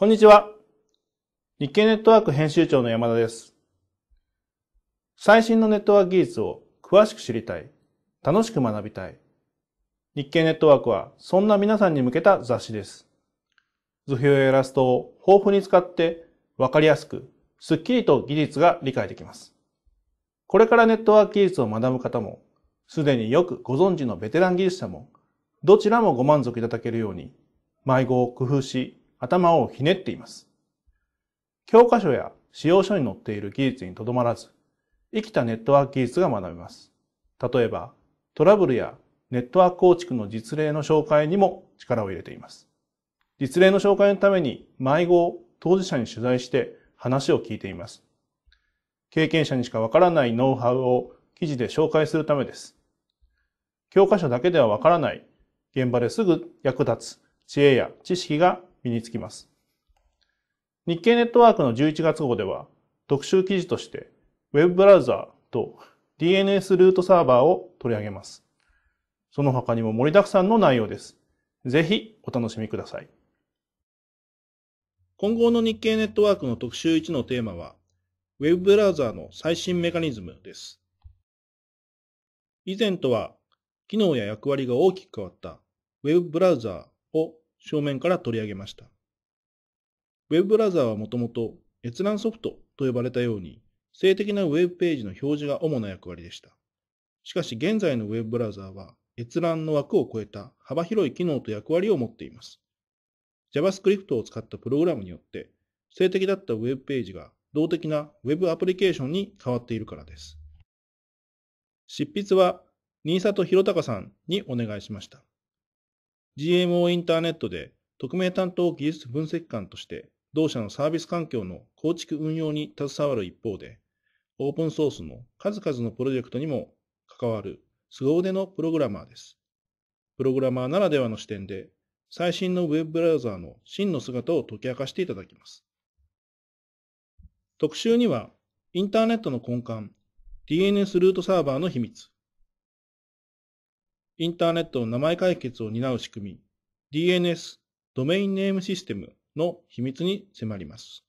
こんにちは。日経ネットワーク編集長の山田です。最新のネットワーク技術を詳しく知りたい。楽しく学びたい。日経ネットワークはそんな皆さんに向けた雑誌です。図表やイラストを豊富に使って分かりやすく、すっきりと技術が理解できます。これからネットワーク技術を学ぶ方も、すでによくご存知のベテラン技術者も、どちらもご満足いただけるように、迷子を工夫し、頭をひねっています。教科書や使用書に載っている技術にとどまらず、生きたネットワーク技術が学べます。例えば、トラブルやネットワーク構築の実例の紹介にも力を入れています。実例の紹介のために迷子を当事者に取材して話を聞いています。経験者にしかわからないノウハウを記事で紹介するためです。教科書だけではわからない現場ですぐ役立つ知恵や知識が身につきます。日経ネットワークの11月号では、特集記事として、Web ブラウザーと DNS ルートサーバーを取り上げます。その他にも盛りだくさんの内容です。ぜひお楽しみください。今後の日経ネットワークの特集1のテーマは、Web ブラウザーの最新メカニズムです。以前とは、機能や役割が大きく変わった Web ブラウザーを正面から取り上げました。Web ブラウザーはもともと閲覧ソフトと呼ばれたように、性的な Web ページの表示が主な役割でした。しかし現在の Web ブラウザーは閲覧の枠を超えた幅広い機能と役割を持っています。JavaScript を使ったプログラムによって、性的だった Web ページが動的な Web アプリケーションに変わっているからです。執筆は新里弘隆さんにお願いしました。GMO インターネットで匿名担当技術分析官として同社のサービス環境の構築運用に携わる一方で、オープンソースの数々のプロジェクトにも関わる凄腕のプログラマーです。プログラマーならではの視点で、最新のウェブブラウザーの真の姿を解き明かしていただきます。特集には、インターネットの根幹、DNS ルートサーバーの秘密、インターネットの名前解決を担う仕組み、DNS、ドメインネームシステムの秘密に迫ります。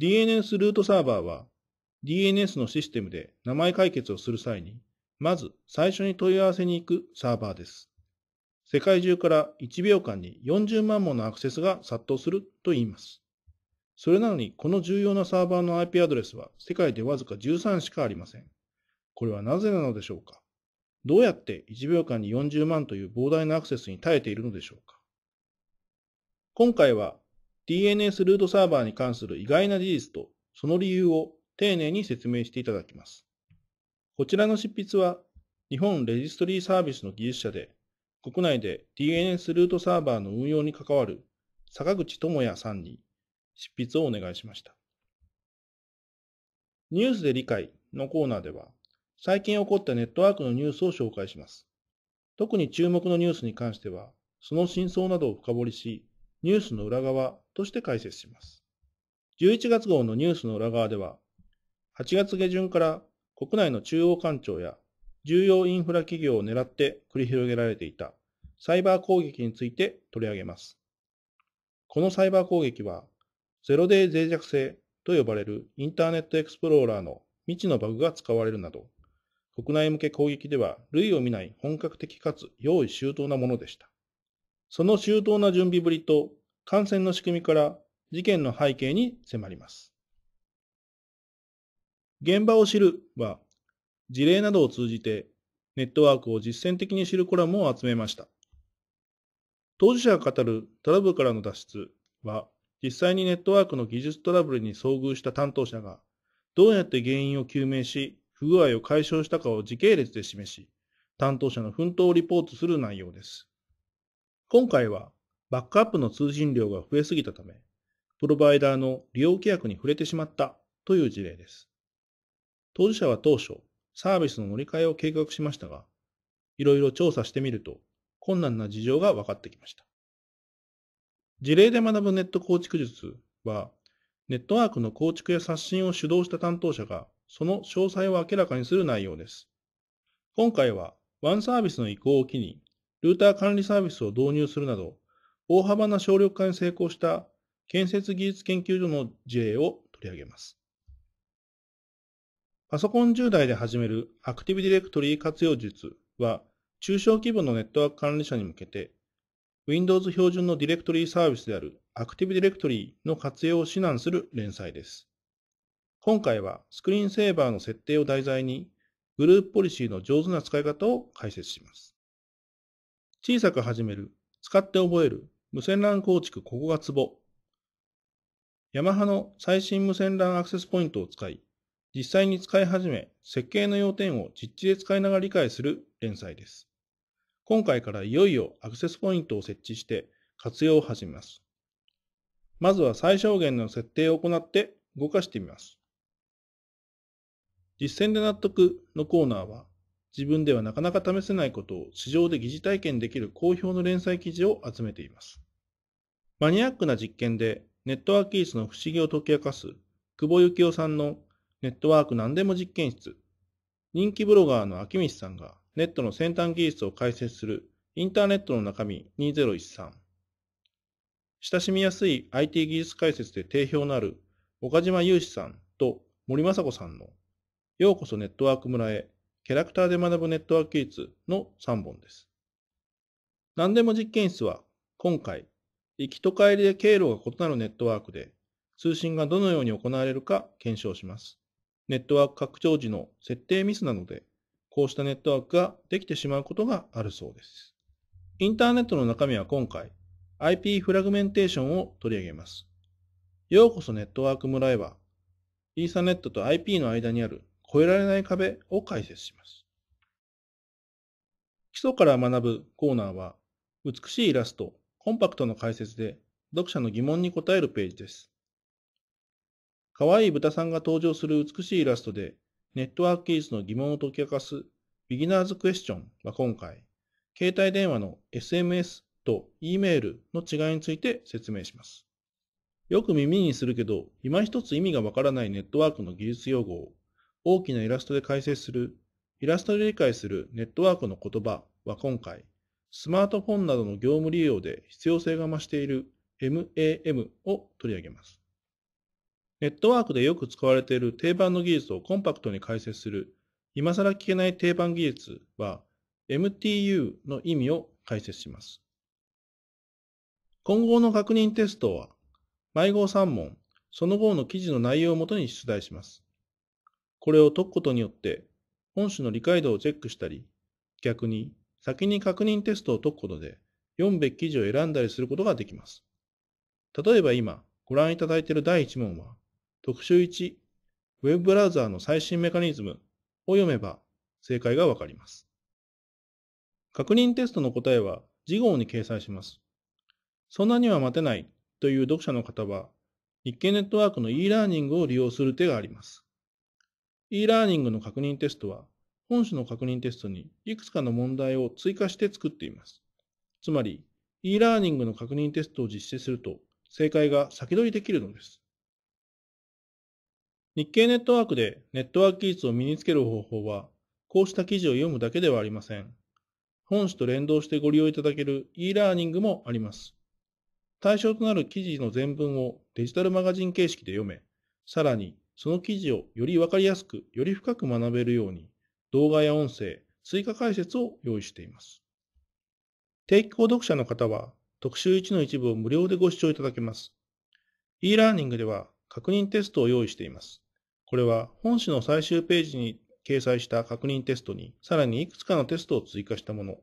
DNS ルートサーバーは、DNS のシステムで名前解決をする際に、まず最初に問い合わせに行くサーバーです。世界中から1秒間に40万ものアクセスが殺到すると言います。それなのに、この重要なサーバーの IP アドレスは世界でわずか13しかありません。これはなぜなのでしょうかどうやって1秒間に40万という膨大なアクセスに耐えているのでしょうか今回は DNS ルートサーバーに関する意外な事実とその理由を丁寧に説明していただきます。こちらの執筆は日本レジストリーサービスの技術者で国内で DNS ルートサーバーの運用に関わる坂口智也さんに執筆をお願いしました。ニュースで理解のコーナーでは最近起こったネットワークのニュースを紹介します。特に注目のニュースに関しては、その真相などを深掘りし、ニュースの裏側として解説します。11月号のニュースの裏側では、8月下旬から国内の中央官庁や重要インフラ企業を狙って繰り広げられていたサイバー攻撃について取り上げます。このサイバー攻撃は、ゼロデイ脆弱性と呼ばれるインターネットエクスプローラーの未知のバグが使われるなど、国内向け攻撃では類を見ない本格的かつ用意周到なものでした。その周到な準備ぶりと感染の仕組みから事件の背景に迫ります。現場を知るは事例などを通じてネットワークを実践的に知るコラムを集めました。当事者が語るトラブルからの脱出は実際にネットワークの技術トラブルに遭遇した担当者がどうやって原因を究明し不具合を解消したかを時系列で示し、担当者の奮闘をリポートする内容です。今回は、バックアップの通信量が増えすぎたため、プロバイダーの利用規約に触れてしまったという事例です。当事者は当初、サービスの乗り換えを計画しましたが、いろいろ調査してみると、困難な事情が分かってきました。事例で学ぶネット構築術は、ネットワークの構築や刷新を主導した担当者がその詳細を明らかにする内容です。今回は、ワンサービスの移行を機に、ルーター管理サービスを導入するなど、大幅な省力化に成功した建設技術研究所の事例を取り上げます。パソコン10台で始めるアクティブディレクトリー活用術は、中小規模のネットワーク管理者に向けて、Windows 標準のディレクトリーサービスであるアクティブディレクトリーの活用を指南する連載です。今回はスクリーンセーバーの設定を題材に、グループポリシーの上手な使い方を解説します。小さく始める、使って覚える、無線 LAN 構築ここがツボ。ヤマハの最新無線 LAN アクセスポイントを使い、実際に使い始め、設計の要点を実地で使いながら理解する連載です。今回からいよいよアクセスポイントを設置して活用を始めます。まずは最小限の設定を行って動かしてみます。実践で納得のコーナーは、自分ではなかなか試せないことを市場で疑似体験できる好評の連載記事を集めています。マニアックな実験でネットワーク技術の不思議を解き明かす久保幸雄さんのネットワーク何でも実験室、人気ブロガーの秋道さんがネットの先端技術を解説するインターネットの中身2013。親しみやすい IT 技術解説で定評のある岡島雄志さんと森雅子さんのようこそネットワーク村へ、キャラクターで学ぶネットワーク技術の3本です。何でも実験室は、今回、行きと帰りで経路が異なるネットワークで、通信がどのように行われるか検証します。ネットワーク拡張時の設定ミスなので、こうしたネットワークができてしまうことがあるそうです。インターネットの中身は今回、IP フラグメンテーションを取り上げます。ようこそネットワーク村へは、イーサネットと IP の間にある越えられない壁を解説します。基礎から学ぶコーナーは、美しいイラスト、コンパクトの解説で読者の疑問に答えるページです。可愛い豚さんが登場する美しいイラストで、ネットワーク技術の疑問を解き明かす、ビギナーズクエスチョンは今回、携帯電話の SMS と E メールの違いについて説明します。よく耳にするけど、今一つ意味がわからないネットワークの技術用語を大きなイラストで解説する、イラストで理解するネットワークの言葉は今回、スマートフォンなどの業務利用で必要性が増している MAM を取り上げます。ネットワークでよく使われている定番の技術をコンパクトに解説する、今更聞けない定番技術は MTU の意味を解説します。今後の確認テストは、迷子3問、その後の記事の内容をもとに出題します。これを解くことによって、本種の理解度をチェックしたり、逆に先に確認テストを解くことで、読むべき記事を選んだりすることができます。例えば今、ご覧いただいている第1問は、特集1、ウェブブラウザーの最新メカニズムを読めば正解がわかります。確認テストの答えは次号に掲載します。そんなには待てないという読者の方は、日経ネットワークの e ラーニングを利用する手があります。e ラーニングの確認テストは、本種の確認テストにいくつかの問題を追加して作っています。つまり、e ラーニングの確認テストを実施すると、正解が先取りできるのです。日経ネットワークでネットワーク技術を身につける方法は、こうした記事を読むだけではありません。本種と連動してご利用いただける e ラーニングもあります。対象となる記事の全文をデジタルマガジン形式で読め、さらにその記事をより分かりやすく、より深く学べるように、動画や音声、追加解説を用意しています。定期購読者の方は、特集1の一部を無料でご視聴いただけます。e ラーニングでは、確認テストを用意しています。これは、本誌の最終ページに掲載した確認テストに、さらにいくつかのテストを追加したもの。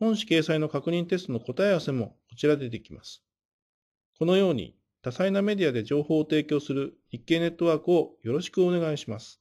本誌掲載の確認テストの答え合わせもこちらでできます。このように、多彩なメディアで情報を提供する日経ネットワークをよろしくお願いします。